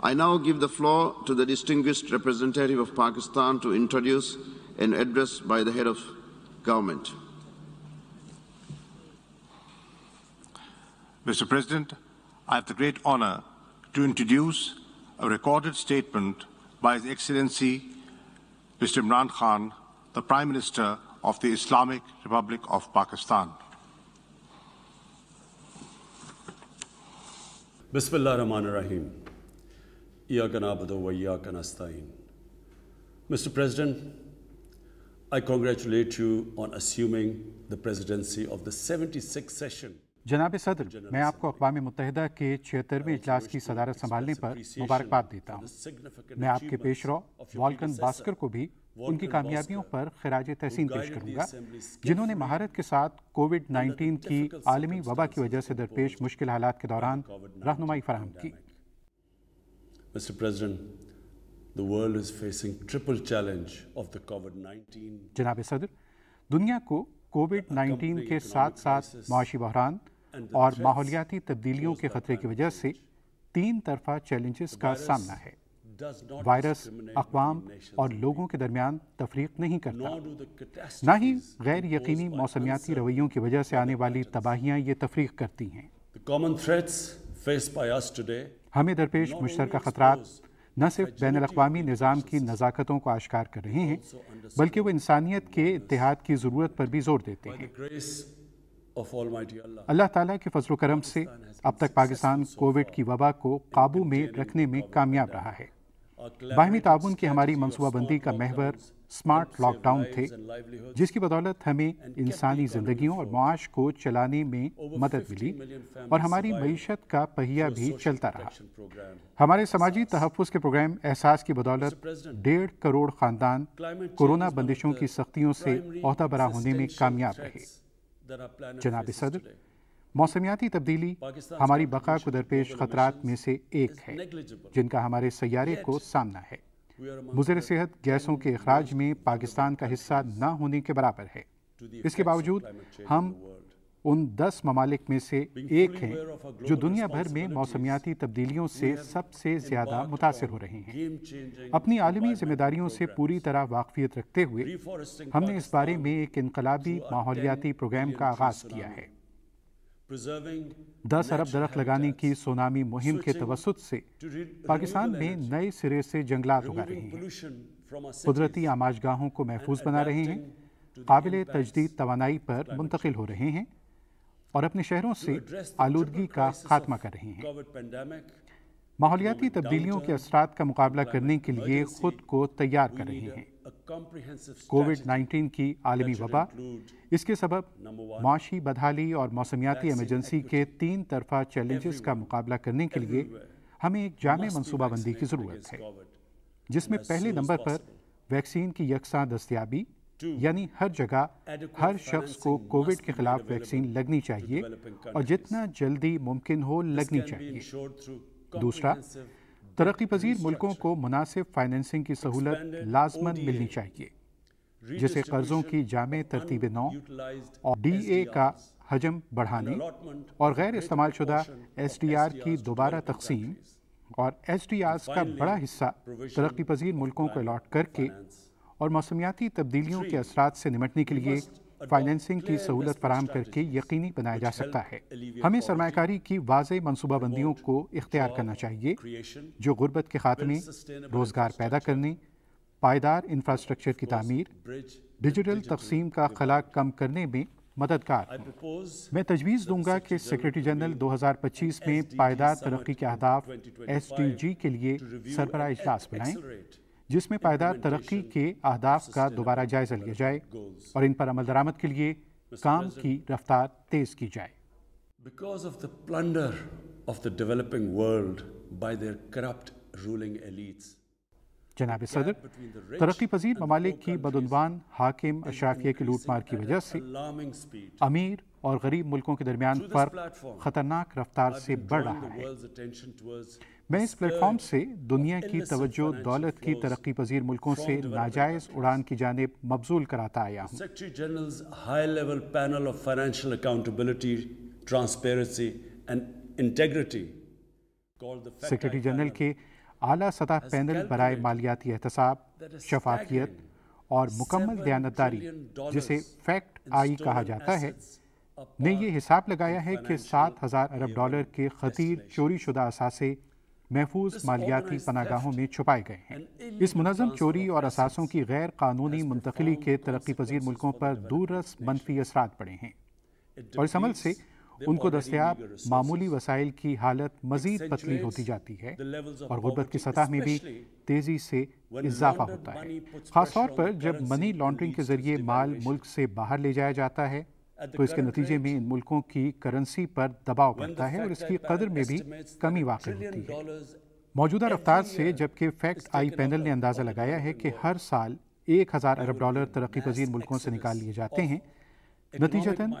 I now give the floor to the distinguished representative of Pakistan to introduce an address by the head of government. Mr. President, I have the great honor to introduce a recorded statement by His Excellency Mr. Imran Khan, the Prime Minister of the Islamic Republic of Pakistan. Bismillah ar-Rahman ar-Rahim. Mr. President, I congratulate you on assuming the presidency of the 76th session. जनाब सदर मैं आपको अकवा मुतहदा के छिहत्तरवें इजलास की सदारत संभालने पर मुबारकबाद देता हूँ मैं आपके पेश रॉ वॉलकन भास्कर को भी उनकी कामयाबियों पर खराज तहसीन पेश करूंगा जिन्होंने महारत के साथ कोविड 19 की आलमी वबा की वजह से दरपेश मुश्किल हालात के दौरान रहनुमाई फराहम की Mr. President, the world is facing triple challenge of the COVID-19. जनाब सदर, दुनिया को कोविड-19 के साथ साथ माशी बहरान और माहौलियाती तब्दीलियों के खतरे की वजह से तीन तरफा चैलेंजेस का सामना है वायरस अकवाम और लोगों के दरमियान तफरीक नहीं करता ना ही गैर यकीनी मौसमियाती रवैयों की वजह से आने वाली तबाहियां ये तफरीक करती हैं हमें दरपेश मुश्तर खतरा न सिर्फ बैन अवी निज़ाम की नज़ाकतों को आश्कार कर रहे हैं बल्कि वो इंसानियत के इतिहाद की ज़रूरत पर भी जोर देते हैं अल्लाह ताला के फजल करम से अब तक पाकिस्तान कोविड की वबा को काबू में रखने में कामयाब रहा है बाहमी ताबन की हमारी मनसूबाबंदी का महवर स्मार्ट लॉकडाउन थे जिसकी बदौलत हमें इंसानी जिंदगियों और मुआश को चलाने में मदद मिली और हमारी मीशत का पहिया भी चलता रहा हमारे समाजी तहफ़ के प्रोग्राम एहसास की बदौलत डेढ़ करोड़ ख़ानदान कोरोना बंदिशों की सख्तियों से अहदा बरा होने में कामयाब रहे जनाब सदर मौसमियाती तब्दीली हमारी बका को दरपेश खतरात में से एक है जिनका हमारे सैारे को सामना है मुजर सेहत गैसों के अखराज में पाकिस्तान का हिस्सा न होने के बराबर है इसके बावजूद हम उन दस ममालिक में से एक हैं जो दुनिया भर में मौसमियाती तब्दीलियों से सबसे ज़्यादा मुतासर हो रहे हैं अपनी आलमी जिम्मेदारियों से पूरी तरह वाकफियत रखते हुए हमने इस बारे में एक इनकलाबी माहौलियाती प्रोग्राम का आगाज़ किया है दस अरब दरख्त लगाने की सोनामी मुहिम के तवसत से पाकिस्तान में नए सिरे से जंगलात उगा रहे हैं कुदरती आमाजगाहों को महफूज बना रहे हैं काबिल तजदीद तोानाई पर मुंतकिल हो रहे हैं और अपने शहरों से आलूदगी का खात्मा कर रहे हैं माहौलियाती तब्दीलियों के असरात का मुकाबला करने के लिए खुद को तैयार कर रहे हैं कोविड 19 की आलमी वबा इसके सबब माशी बदहाली और मौसमियाती एमरजेंसी के तीन तरफा चैलेंजेस का मुकाबला करने के लिए हमें एक जाम मनसूबाबंदी की ज़रूरत है जिसमें पहले नंबर पर वैक्सीन की यकसा दस्तियाबी यानी हर जगह हर शख्स को कोविड के खिलाफ वैक्सीन लगनी चाहिए और जितना जल्दी मुमकिन हो लगनी चाहिए दूसरा तरक्की पजीर मुल्कों को मुनासिब फाइनेंसिंग की सहूलत लाजमन मिलनी चाहिए जिसे कर्जों की जाम तरतीब नौ और डी ए का हजम बढ़ाने और गैर इस्तेमाल शुदा एस डी आर की दोबारा तकसीम और एस डी आर का बड़ा हिस्सा तरक्की पजीर मुल्कों को अलाट करके और मौसमियाती तब्दीलियों के असरा से निमटने के लिए फाइनेंसिंग की सहूलत फराम करके यकीनी बनाया जा सकता है हमें सरमाकारी की वाज बंदियों को इख्तियार करना चाहिए जो गुर्बत के खात्मे रोज़गार पैदा करने पायदार इंफ्रास्ट्रक्चर की तमीर डिजिटल तकसीम का खला कम करने में मददगार मैं तजवीज़ दूंगा कि सेक्रेटरी जनरल 2025 में पायदार तरक्की के अहदाफ एस के लिए सरबरा इजलास बनाएं जिसमें पायदार तरक्की के अहदाफ का दोबारा जायजा लिया जाए और इन पर अमल दरामद के लिए काम की रफ्तार तेज की जाए because of the plunder of the developing world by their corrupt ruling elites जनाब सदर तरक्की पजीर ममालिक की बदनवान हाकिम अशराफिया की लूटमार की वजह से अमीर और गरीब मुल्कों के दरमियान फ़र्क ख़तरनाक रफ्तार से बढ़ रहा है मैं इस प्लेटफॉर्म से दुनिया की तवज्जो दौलत की तरक्की पजीर मुल्कों से नाजायज उड़ान की जानब मबजूल कराता आया हूँ सेक्रेटरी जनरल के आला सतह पैनल बरए मालियाती एहतसाब शफाफियत और मुकम्मल दयानतदारी जिसे फैक्ट आई कहा जाता है ने ये हिसाब लगाया है कि सात हजार अरब डॉलर के खतीर चोरी शुदा असासे महफूज मालियाती पनागाहों में छुपाए गए हैं इस मुनजम चोरी और असासों की गैर कानूनी मुंतकली के तरक्की पजीर मुल्कों पर दूरस मनफी असर पड़े हैं और इस अमल से उनको दस्तियाब मामूली वसाइल की हालत मजीद पतली होती जाती है और गुर्बत की सतह में भी तेज़ी से इजाफा होता है ख़ासतौर पर जब मनी लॉन्ड्रिंग के ज़रिए माल मुल्क से बाहर ले जाया जाता है तो इसके नतीजे में इन मुल्कों की करेंसी पर दबाव पड़ता है और इसकी कदर में भी कमी वाक़ होती है मौजूदा रफ्तार से जबकि फैक्ट आई पैनल ने अंदाज़ा लगाया है कि हर साल एक हज़ार अरब डॉलर तरक्की पजीर मुल्कों से निकाल लिए जाते हैं नतीजतन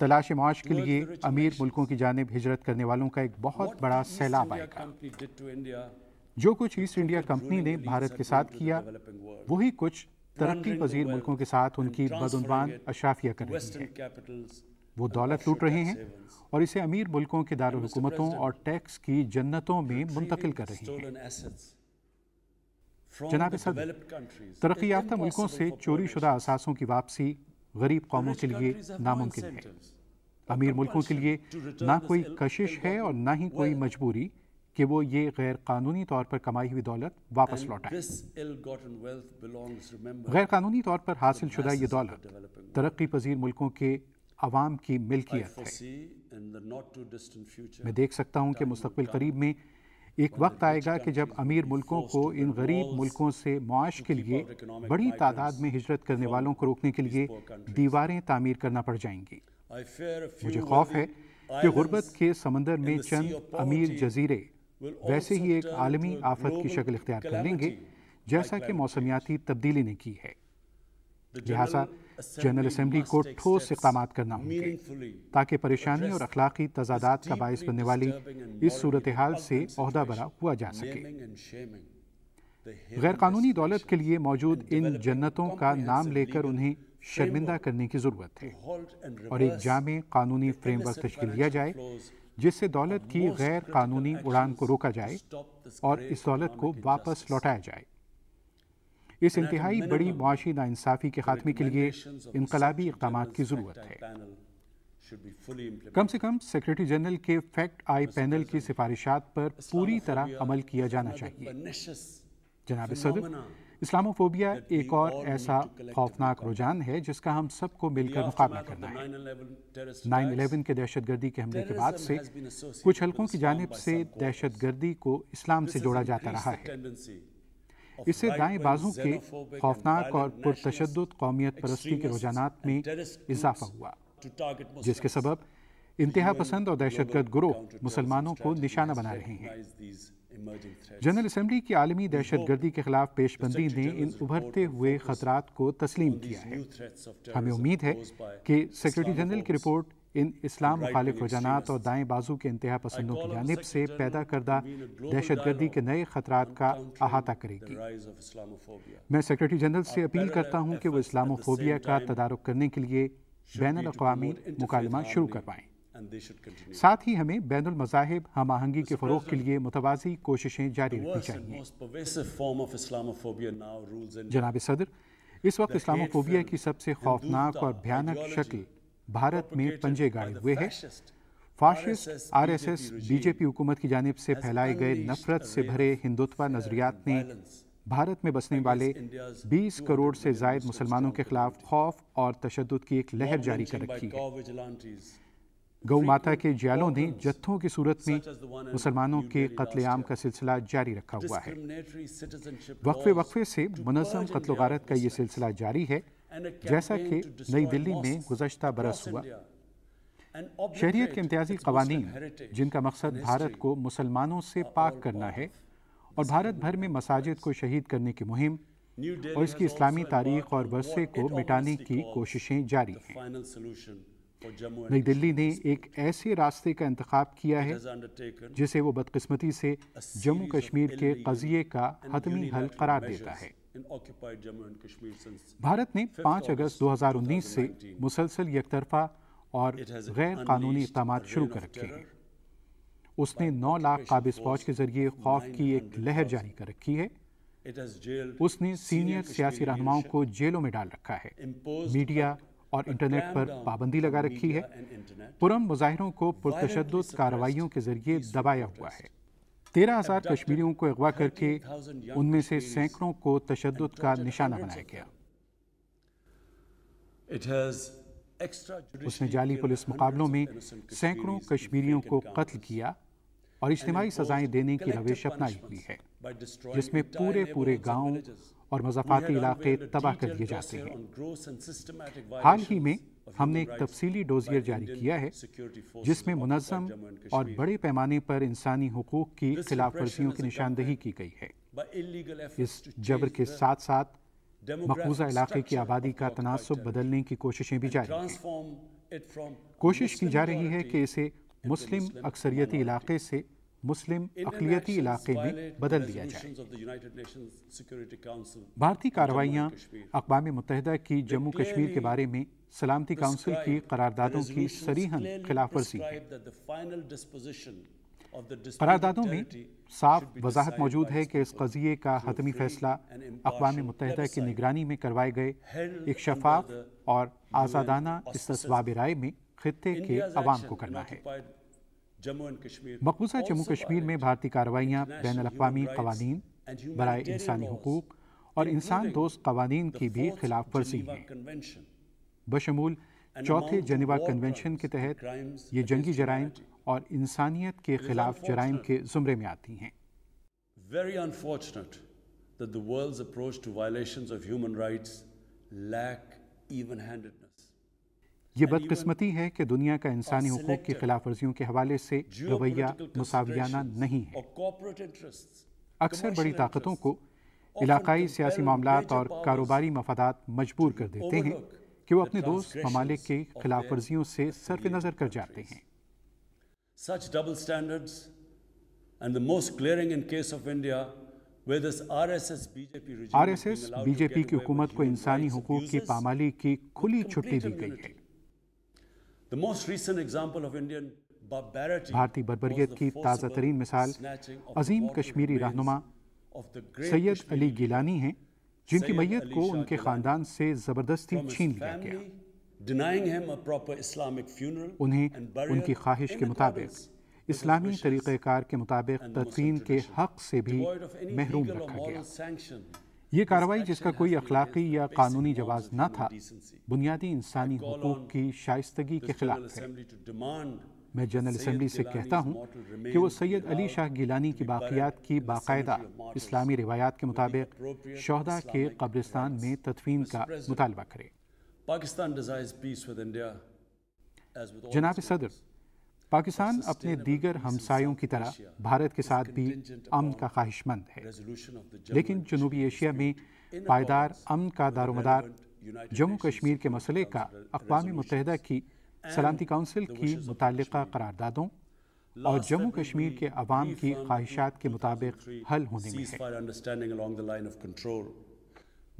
तलाश माश के लिए अमीर मुल्कों की जानब हिजरत करने वालों का एक बहुत बड़ा सैलाब आएगा जो कुछ ईस्ट इंडिया कंपनी ने भारत के साथ किया वही कुछ तरक्की पजीर मुल्कों के साथ उनकी बदनवान अशाफिया कर रही है वो दौलत लूट रहे हैं और इसे अमीर मुल्कों के दारकूमतों और टैक्स की जन्नतों में मुंतकिल कर रहे हैं जनाब सद तरक्की याफ्ता मुल्कों से चोरी शुदा असासों की वापसी गरीब कौमों के लिए नामुमकिन है अमीर मुल्कों के लिए ना कोई कशिश है और ना ही कोई मजबूरी कि वो ये गैर कानूनी तौर पर कमाई हुई दौलत वापस लौटाए गैर कानूनी तौर पर हासिल शुदा ये दौलत तरक्की पजीर मुल्कों के आवाम की मिल्कियत है मैं देख सकता हूँ कि मुस्तबिल करीब में एक वक्त आएगा कि जब अमीर मुल्कों को इन गरीब मुल्कों से मुआश के लिए बड़ी तादाद में हिजरत करने वालों को रोकने के लिए दीवारें तामीर करना पड़ जाएंगी मुझे खौफ है कि गुर्बत के समंदर में चंद अमीर जजीरे वैसे ही एक आलमी आफत की शक्ल इख्तियार कर लेंगे जैसा कि मौसमियाती तब्दीली ने की है लिहाजा जनरल असम्बली को ठोस इकदाम करना होंगे ताकि परेशानी और अखलाकी तजादात का बायस बनने वाली इस सूरत हाल से अहदा बरा हुआ जा सके गैरकानूनी दौलत के लिए मौजूद इन जन्नतों का नाम लेकर उन्हें शर्मिंदा करने की ज़रूरत है और एक जाम कानूनी फ्रेमवर्क तश्ल दिया जाए जिससे दौलत की गैर कानूनी उड़ान को रोका जाए और इस दौलत को वापस लौटाया जाए इस इंतहाई बड़ी मुआशी नाइंसाफ़ी के खात्मे के लिए इनकलाबी इकदाम की ज़रूरत है कम से कम सेक्रेटरी जनरल के फैक्ट आई पैनल की सिफारिशात पर पूरी तरह अमल किया जाना चाहिए जनाब सदर इस्लामोफोबिया एक और ऐसा खौफनाक रुझान है जिसका हम सबको मिलकर मुकाबला करना है नाइन अलेवन के दहशतगर्दी के हमले के बाद से कुछ हलकों की जानब से दहशतगर्दी को इस्लाम से जोड़ा जाता रहा है इससे दाएं बाजों के खौफनाक और पुरतशद कौमियत परस्ती के रुझान में इजाफा हुआ जिसके सबब इंतहा पसंद और दहशतगर्द गुरोह मुसलमानों को निशाना बना रहे हैं जनरल असम्बली की आलमी दहशत गर्दी के खिलाफ पेशबंदी ने इन उभरते हुए खतरात को तस्लीम किया है हमें उम्मीद है कि सेक्रेटरी जनरल की रिपोर्ट इन इस्लाम मुखालिफ रुझानात और दाएं बाजू के इंतहा पसंदों की जानब से पैदा करदा दहशत गर्दी के नए खतरात का अहाता करेगी मैं सेक्रेटरी जनरल से अपील करता हूँ कि वो इस्लामोफोबिया का तदारक करने के लिए बैन अवी मुकालमा शुरू करवाएँ साथ ही हमें बैन अमजाहब हम आहंगी के फ़रोग के लिए मुतवाज़ी कोशिशें जारी रखनी चाहिए जनाब सदर इस वक्त इस्लामोफोबिया की सबसे खौफनाक और भयानक शक्ल भारत में पंजे गाड़े हुए है फाशिस्ट आरएसएस बीजेपी हुकूमत की जानब से फैलाए गए नफरत से भरे हिंदुत्व नजरियात ने भारत में बसने वाले 20 करोड़ से जायद मुसलमानों के खिलाफ खौफ और तशद की एक लहर जारी कर रखी है गौ माता के जैलों ने जत्थों की सूरत में मुसलमानों के कत्लेआम का सिलसिला जारी रखा हुआ है वक्फे वक्फे से मुनजम कत्ल गारत का ये सिलसिला जारी है जैसा कि नई दिल्ली में गुजशत बरस हुआ शहरीत के इम्तियाजी कवानीन जिनका मकसद भारत को मुसलमानों से पाक करना है और भारत भर में मसाजिद को शहीद करने की मुहिम और इसकी इस्लामी तारीख और वर्षे को मिटाने की कोशिशें जारी हैं नई दिल्ली ने एक ऐसे रास्ते का इंतखब किया है जिसे वो बदकस्मती से जम्मू कश्मीर के कजिए का हतमी हल करार देता है भारत ने 5 अगस्त 2019 से मुसलसल यकतरफा और गैर कानूनी इकदाम शुरू कर रखे हैं उसने 9 लाख काबिज फौज के जरिए खौफ की एक लहर जारी कर रखी है उसने सीनियर सियासी रहनुमाओं को जेलों में डाल रखा है मीडिया और इंटरनेट पर पाबंदी लगा रखी है पुरम मुजाहिरों को पुरतशद कार्रवाइयों के जरिए दबाया हुआ है तेरह हजार कश्मीरियों को अगवा करके उनमें से सैकड़ों को तशद का निशाना बनाया गया उसने जाली पुलिस मुकाबलों में सैकड़ों कश्मीरियों को कत्ल किया और इज्तमाही सजाएं देने की रविश अपनाई हुई है जिसमें पूरे पूरे गांव और मजाफाती इलाके तबाह कर दिए जाते हैं हाल ही में हमने एक तफसीली डोजियर जारी किया है जिसमें मुनज़म और बड़े पैमाने पर इंसानी हकूक़ की खिलाफ वर्जियों की निशानदेही की गई है इस जबर के साथ साथ मकबूजा इलाके की आबादी का तनासब बदलने की कोशिशें भी जारी हैं कोशिश की जा रही है कि इसे मुस्लिम अक्सरियती इलाके से मुस्लिम अकलियती इलाके में बदल दिया जाए भारतीय कार्रवाइयाँ अकवा मुतहदा की जम्मू कश्मीर के बारे में सलामती काउंसिल की करारदादों की सरीहन खिलाफ वर्जी करारदादों में साफ वजाहत मौजूद है कि इस कजिए का हतमी फैसला अकवा मुतहदा की निगरानी में करवाए गए एक शफाफ और आज़ादाना इस राय में खत्े के अवाम को करना है मकबूजा जम्मू कश्मीर में भारतीय कार्रवाइयाँ बैन अवी कवानीन बरए इंसानी हकूक़ और इंसान दोस्त कवानीन की भी खिलाफ वर्जी है बशमूल चौथे जनेवा कन्वेंशन के तहत ये जंगी जराइम और इंसानियत के खिलाफ जराइम के जुमरे में आती हैं very unfortunate that the world's approach to violations of human rights lack even-handedness. ये बदकस्मती है कि दुनिया का इंसानी हकूक़ की खिलाफ वर्जियों के हवाले से रवैया मुसाविया नहीं है अक्सर बड़ी ताकतों को इलाकई सियासी मामला और कारोबारी मफादात मजबूर कर देते हैं कि वो अपने दोस्त ममालिक की खिलाफ वर्जियों से सर्फ नज़र कर जाते हैं such double standards and the most clearing in case of India R S S BJP की हुकूमत को इंसानी हकूक की पामाली की खुली छुट्टी दी गई है भारतीय बरबरीत की ताज़ा तरीन मिसाल अजीम कश्मीरी रहनुमा सैयद अली गिलानी हैं जिनकी मैयत को उनके ख़ानदान से ज़बरदस्ती छीन लिया गया उन्हें उनकी ख्वाहिश के मुताबिक इस्लामी तरीक़ार के मुताबिक तदफीन के हक़ से भी महरूम रखा गया ये कार्रवाई जिसका कोई अखलाकी या कानूनी जवाब न था बुनियादी इंसानी हकूक की शाइस्तगी के खिलाफ है मैं जनरल असम्बली से कहता हूँ कि वो सैयद अली शाह गिलानी की बाकियात की बाकायदा इस्लामी रिवायात के मुताबिक शहदा के कब्रिस्तान में तदफीन का मुतालबा करे पाकिस्तान जनाब सदर पाकिस्तान अपने दीगर हमसायों की तरह भारत के साथ भी अमन का ख्वाहिशमंद है लेकिन जनूबी एशिया में पायदार अमन का दारोमदार जम्मू कश्मीर के मसले का अकवा मुतहदा की सलामती काउंसिल की मुतल करारदादों और जम्मू कश्मीर के अवाम की ख्वाहिशात के मुताबिक हल होने में है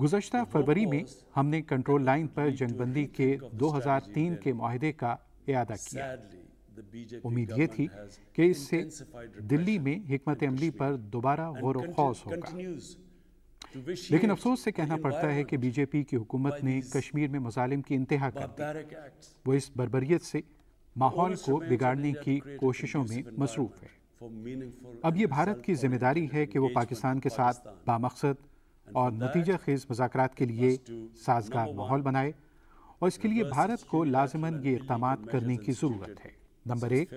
गुजशत फरवरी में हमने कंट्रोल लाइन पर जंगबंदी के 2003 के माहदे का अदा किया उम्मीद ये थी कि इससे दिल्ली में हमत अमली पर दोबारा गौर खौस होगा लेकिन अफसोस से कहना पड़ता है कि बीजेपी की हुकूमत ने कश्मीर में मुजालिम की इंतहा कर दी वो इस बरबरीत से माहौल को बिगाड़ने की कोशिशों में मसरूफ है अब ये भारत की जिम्मेदारी है कि वो पाकिस्तान के साथ बामकसद और नतीजा खेज मजाक के लिए साजगार माहौल बनाए और इसके लिए भारत को लाजमन ये इकदाम करने की ज़रूरत है नंबर एक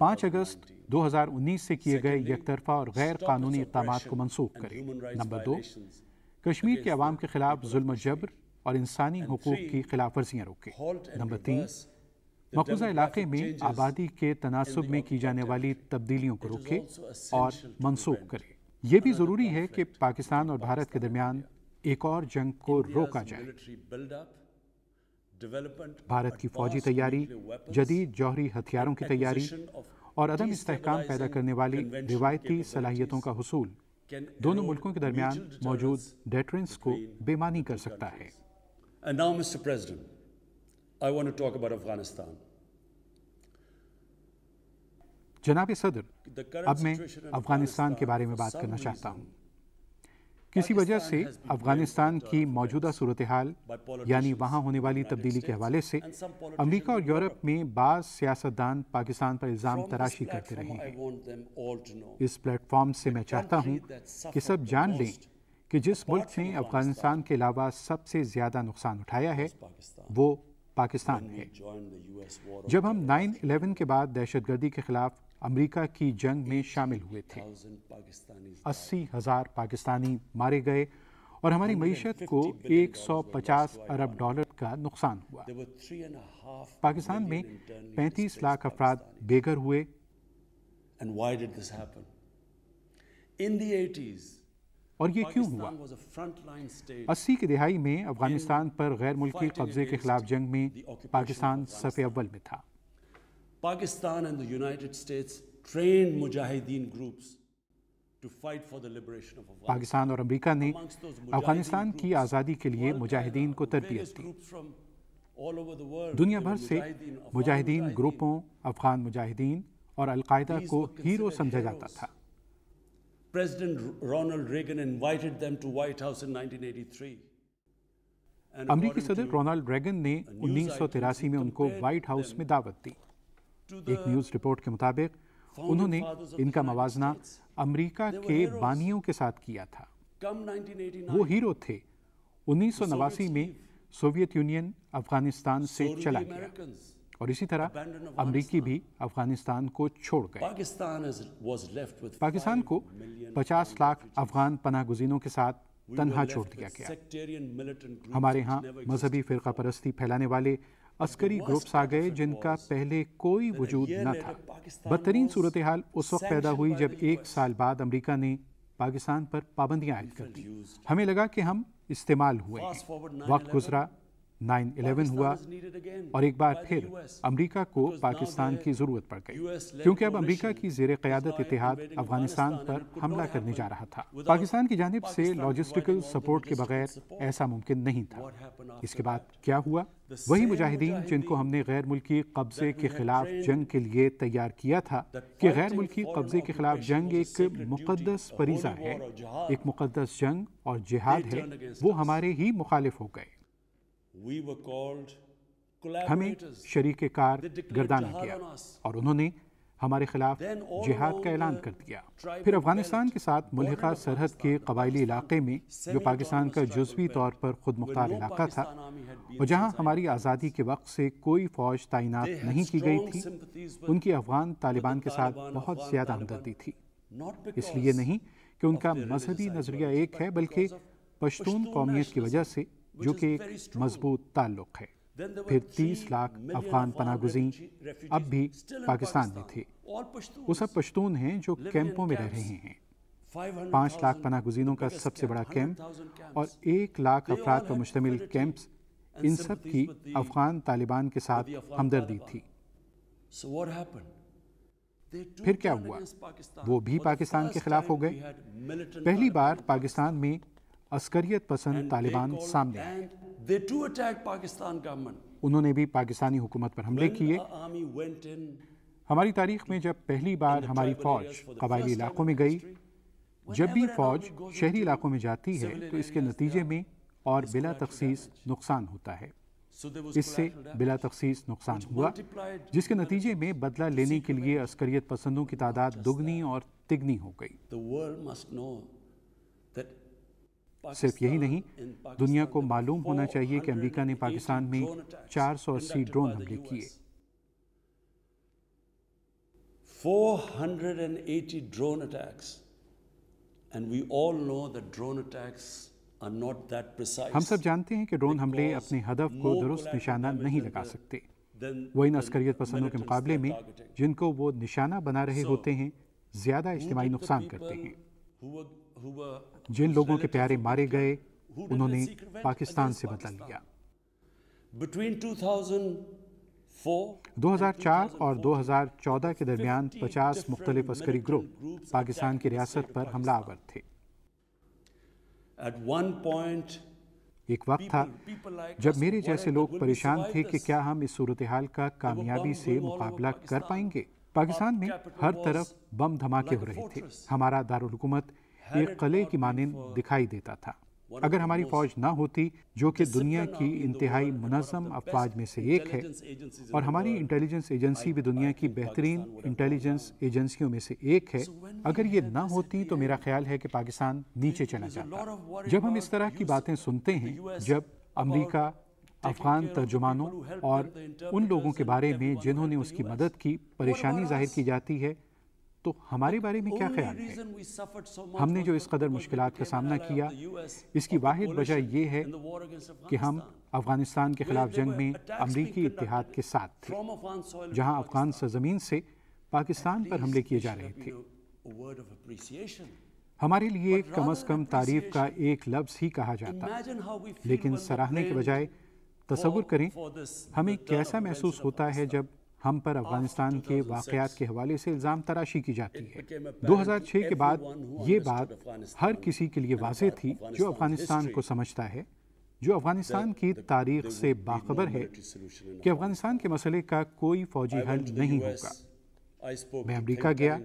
पाँच अगस्त 2019 से किए गए यकतरफा और गैर कानूनी इकदाम को मनसूख करें नंबर दो कश्मीर के अवाम के खिलाफ जुल्म जबर और इंसानी हकूक की खिलाफ वर्जियाँ रोकें नंबर तीन मकूजा इलाके में आबादी के तनासब में की जाने वाली तब्दीलियों को रोके और मनसूख करें यह भी ज़रूरी है कि पाकिस्तान और भारत के दरमियान एक और जंग को रोका जाए भारत की फौजी तैयारी जदीद जौहरी हथियारों की तैयारी और अदम इसकाम पैदा करने वाली रिवायती सलाहियतों का हसूल दोनों मुल्कों के दरमियान मौजूद डेटरेंस को बेमानी कर सकता है जनाब सदर अब मैं अफगानिस्तान के बारे में बात करना चाहता हूँ किसी वजह से अफगानिस्तान की मौजूदा सूरत हाल यानी वहाँ होने वाली तब्दीली के हवाले से अमेरिका और यूरोप में बाज सियासतदान पाकिस्तान पर इल्ज़ाम तराशी करते रहे हैं इस प्लेटफॉर्म से मैं चाहता हूँ कि सब जान लें कि जिस मुल्क ने अफगानिस्तान के अलावा सबसे ज़्यादा नुकसान उठाया है वो पाकिस्तान है जब हम 9/11 के बाद दहशतगर्दी के खिलाफ अमेरिका की जंग में शामिल हुए थे अस्सी हजार पाकिस्तानी मारे गए और हमारी मीशत को 150 अरब डॉलर का नुकसान हुआ पाकिस्तान में 35 लाख अफराद बेघर हुए और ये क्यों हुआ अस्सी की दिहाई में अफगानिस्तान पर गैर मुल्की कब्जे के खिलाफ जंग में पाकिस्तान सफ़े अव्वल में था Pakistan and the United States trained Mujahideen groups Pakistan और अमेरिका ने अफगानिस्तान की आज़ादी के लिए मुजाहिदीन को तरबियत दी दुनिया भर से मुजाहिदीन ग्रुपों अफगान मुजाहिदीन और अलकायदा को हीरो समझा जाता था President Ronald Reagan invited them to White House in 1983. अमरीकी सदर रोनाल्ड रेगन ने 1983 में उनको व्हाइट हाउस में दावत दी एक न्यूज़ रिपोर्ट के मुताबिक उन्होंने इनका मवाजना अमेरिका के बानियों के साथ किया था वो हीरो थे उन्नीस में सोवियत यूनियन अफगानिस्तान से चला गया और इसी तरह अमरीकी भी अफगानिस्तान को छोड़ गए पाकिस्तान को 50 लाख अफगान पना गुजीनों के साथ तनहा छोड़ दिया गया हमारे यहाँ मजहबी फ़िरका परस्ती फैलाने वाले अस्करी ग्रुप्स आ गए जिनका पहले कोई वजूद न था बदतरीन सूरत हाल उस वक्त पैदा हुई जब एक साल बाद अमरीका ने पाकिस्तान पर पाबंदियां आयद कर दी हमें लगा कि हम इस्तेमाल हुए वक्त गुजरा नाइन इलेवन हुआ और एक बार फिर अमेरिका को पाकिस्तान की ज़रूरत पड़ गई क्योंकि अब अमेरिका की जेर क़्यादत इतिहाद अफगानिस्तान पर हमला करने जा रहा था पाकिस्तान की जानब से लॉजिस्टिकल सपोर्ट के बगैर ऐसा मुमकिन नहीं था इसके बाद क्या हुआ वही मुजाहिदीन जिनको हमने गैर मुल्की कब्जे के खिलाफ जंग के लिए तैयार किया था कि गैर मुल्की कब्जे के खिलाफ जंग एक मुकदस फरीजा है एक मुकदस जंग और जिहाद है वो हमारे ही मुखालिफ हो गए हमें शरीक कार गर्दाना किया और उन्होंने हमारे खिलाफ जिहाद का ऐलान कर दिया फिर अफगानिस्तान के साथ मुलहका सरहद के कबायली इलाके में जो पाकिस्तान का जजवी तौर पर खुद मुख्तार इलाका था और जहाँ हमारी आज़ादी के वक्त से कोई फौज तैनात नहीं की गई थी उनकी अफगान तालिबान के साथ बहुत ज़्यादा हमदर्दी थी इसलिए नहीं कि उनका मजहबी नज़रिया एक है बल्कि पश्तून कौमियत की वजह से जो कि एक मजबूत ताल्लुक है फिर तीस लाख अफगान पनागुजी अब भी पाकिस्तान में थे वो सब पश्तून हैं जो कैंपों में रह रहे हैं पाँच लाख पनागुजीनों का सबसे बड़ा कैंप और एक लाख अफराद पर मुश्तमिल कैंप्स इन सब की अफगान तालिबान के साथ हमदर्दी थी फिर क्या हुआ वो भी पाकिस्तान के खिलाफ हो गए पहली बार पाकिस्तान में अस्करियत पसंद तालिबान सामने उन्होंने भी पाकिस्तानी हुकूमत पर हमले किए हमारी तारीख में जब पहली बार हमारी फौज कबायली इलाकों में गई जब भी फौज शहरी इलाकों में जाती है तो इसके नतीजे में और बिला तखसीस नुकसान होता है इससे बिला तखसीस नुकसान हुआ जिसके नतीजे में बदला लेने के लिए अस्करियत पसंदों की तादाद दुगनी और तिगनी हो गई सिर्फ यही नहीं दुनिया को मालूम होना चाहिए कि अमेरिका ने पाकिस्तान में 480 ड्रोन हमले किए 480 drone attacks and we all know the drone attacks are not that precise हम सब जानते हैं कि ड्रोन हमले अपने हदफ को दुरुस्त निशाना नहीं लगा सकते वो इन अस्करियत पसंदों के मुकाबले में जिनको वो निशाना बना रहे होते हैं ज्यादा इज्तमी नुकसान करते हैं जिन लोगों के प्यारे मारे गए उन्होंने पाकिस्तान से बदला लिया 2004 और 2014 के दरमियान 50 मुख्तलिफ अस्करी ग्रुप पाकिस्तान की रियासत पर हमलावर थे एक वक्त था जब मेरे जैसे लोग परेशान थे कि क्या हम इस सूरत हाल का कामयाबी से मुकाबला कर पाएंगे पाकिस्तान में हर तरफ बम धमाके हो रहे थे हमारा दारुलकूमत एक कले की मानंद दिखाई देता था अगर हमारी फौज ना होती जो कि दुनिया की इंतहाई मुनज़म अफवाज में से एक है और हमारी इंटेलिजेंस एजेंसी भी दुनिया की बेहतरीन इंटेलिजेंस एजेंसियों में से एक है अगर ये ना होती तो मेरा ख्याल है कि पाकिस्तान नीचे चला जाता जब हम इस तरह की बातें सुनते हैं जब अमरीका अफगान तर्जुमानों और उन लोगों के बारे में जिन्होंने उसकी मदद की परेशानी जाहिर की जाती है तो हमारे बारे में क्या ख्याल है हमने जो इस कदर मुश्किल का सामना किया इसकी वाहिद वजह यह है कि हम अफगानिस्तान के खिलाफ जंग में अमरीकी इतिहाद के साथ थे जहां अफगान सरजमीन से पाकिस्तान पर हमले किए जा रहे थे हमारे लिए कम अज कम तारीफ का एक लफ्ज़ ही कहा जाता लेकिन सराहने के बजाय तस्वुर करें हमें कैसा महसूस होता है जब हम पर अफगानिस्तान के वाकयात के हवाले से इल्ज़ाम तराशी की जाती है 2006 के बाद ये बात हर किसी के लिए वाज थी जो अफगानिस्तान को समझता है जो अफगानिस्तान की तारीख से बाखबर है कि अफगानिस्तान के मसले का कोई फौजी हल नहीं होगा मैं अमेरिका गया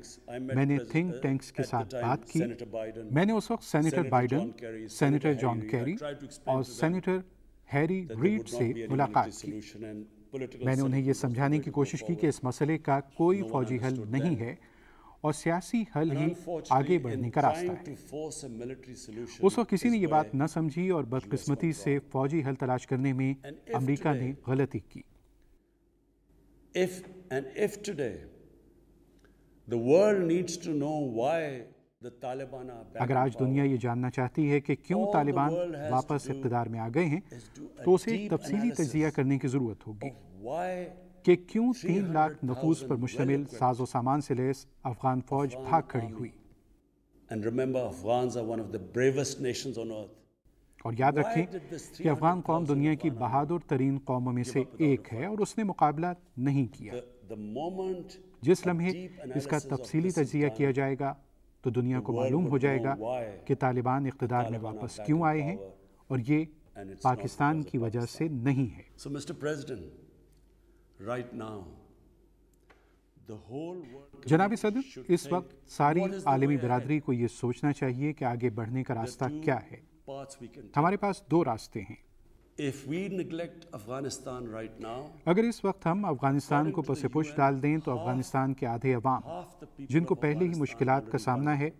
मैंने थिंक टैंक्स के साथ बात की मैंने उस वक्त senator Biden senator John Kerry और सेनेटर हैरी रीड से मुलाकात की मैंने उन्हें यह समझाने की कोशिश की कि इस मसले का कोई फौजी हल नहीं है और सियासी हल ही आगे बढ़ने का रास्ता है उस वक्त किसी ने ये बात न समझी और बदकिस्मती से फौजी हल तलाश करने में अमेरिका ने गलती की if and if today the अगर आज दुनिया ये जानना चाहती है कि क्यों तालिबान वापस इकतदार में आ गए हैं तो उसे एक तफसीली तजिया करने की ज़रूरत होगी कि क्यों तीन लाख नफूस पर मुश्तमिल साजो सामान से लैस अफगान फौज भाग खड़ी हुई और याद रखें कि अफगान कौम दुनिया की बहादुर तरीन कौमों में से एक है और उसने मुकाबला नहीं किया जिस लम्हे इसका तफसीली तजिया किया जाएगा तो दुनिया को मालूम हो जाएगा कि तालिबान इकतदार में वापस क्यों आए हैं और ये पाकिस्तान की वजह से नहीं है so mister president right now जनाब सदर इस वक्त सारी आलमी बरदरी को ये सोचना चाहिए कि आगे बढ़ने का रास्ता क्या है हमारे पास दो रास्ते हैं अगर इस वक्त हम अफगानिस्तान को पसेपुश डाल दें तो अफगानिस्तान के आधे अवाम जिनको पहले ही मुश्किल का सामना है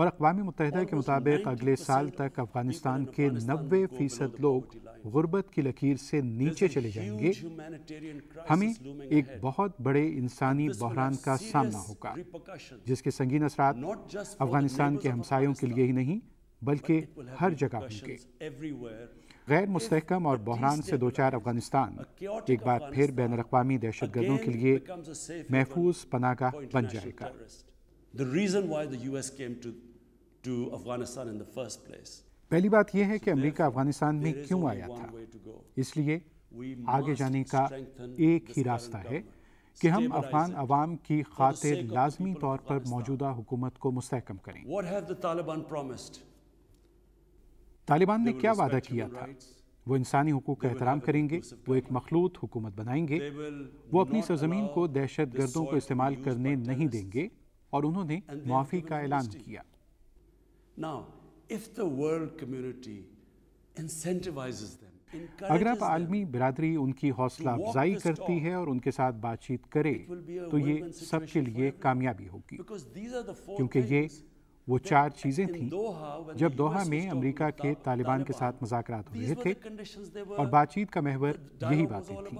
और अकवा मुत के मुताबिक अगले साल तक अफगानिस्तान के नबे फ़ीसद लोग गुर्बत की लकीर से नीचे चले जाएंगे हमें एक बहुत बड़े इंसानी बहरान का सामना होगा जिसके संगीन असरा अफगानिस्तान के हमसायों के लिए ही नहीं बल्कि हर जगह होंगे गैर मुस्तकम और बहरान से दो चार अफगानिस्तान एक बार फिर बैन अवी दहशत गर्दों के लिए महफूज पनागा बन जाएगा पहली बात यह है कि अमेरिका अफगानिस्तान में क्यों आया था इसलिए आगे जाने का एक ही रास्ता है कि हम अफगान अवाम की खातिर लाजमी तौर पर मौजूदा हुकूमत को मुस्तकम करें तालिबान ने क्या वादा किया था वो इंसानी हकूक का एहतराम करेंगे वो एक मखलूत हुकूमत बनाएंगे वो अपनी सरजमीन को दहशत गर्दों को इस्तेमाल करने नहीं देंगे और उन्होंने माफी का ऐलान किया अगर आप आलमी बिरादरी उनकी हौसला अफजाई करती है और उनके साथ बातचीत करे तो ये सबके लिए कामयाबी होगी क्योंकि ये वो चार चीज़ें थीं जब दोहा में अमेरिका के तालिबान के साथ मजाक हो रहे थे और बातचीत का महवर यही बातें थी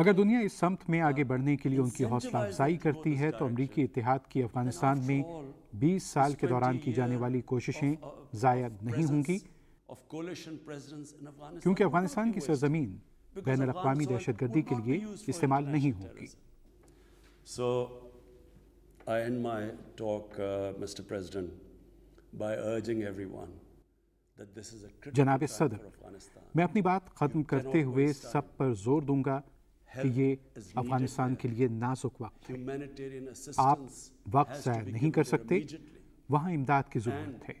अगर दुनिया इस समत में आगे uh, बढ़ने के लिए उनकी हौसला अफजाई करती है तो अमरीकी इतिहाद की अफगानिस्तान में 20 साल के दौरान की जाने वाली कोशिशें uh, जायद नहीं होंगी क्योंकि अफगानिस्तान की सरजमीन बैन अवी दहशतगर्दी के लिए इस्तेमाल नहीं होगी I end my talk, uh, Mr. President, by urging everyone that this is a critical जनाब सदर मैं अपनी बात ख़त्म करते हुए सब पर जोर दूंगा कि ये अफगानिस्तान के लिए नाजुक वक्त है आप वक्त ज़ाय नहीं कर सकते वहाँ इमदाद की ज़रूरत है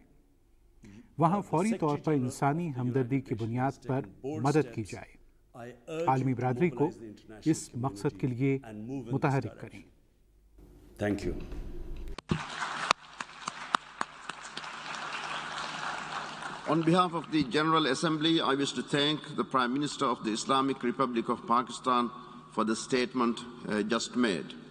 वहाँ फौरी तौर पर इंसानी हमदर्दी की बुनियाद पर मदद की जाए आलमी बरदरी को इस मकसद के लिए मुतहरक करें Thank you. On behalf of the General Assembly, I wish to thank the Prime Minister of the Islamic Republic of Pakistan for the statement uh, just made.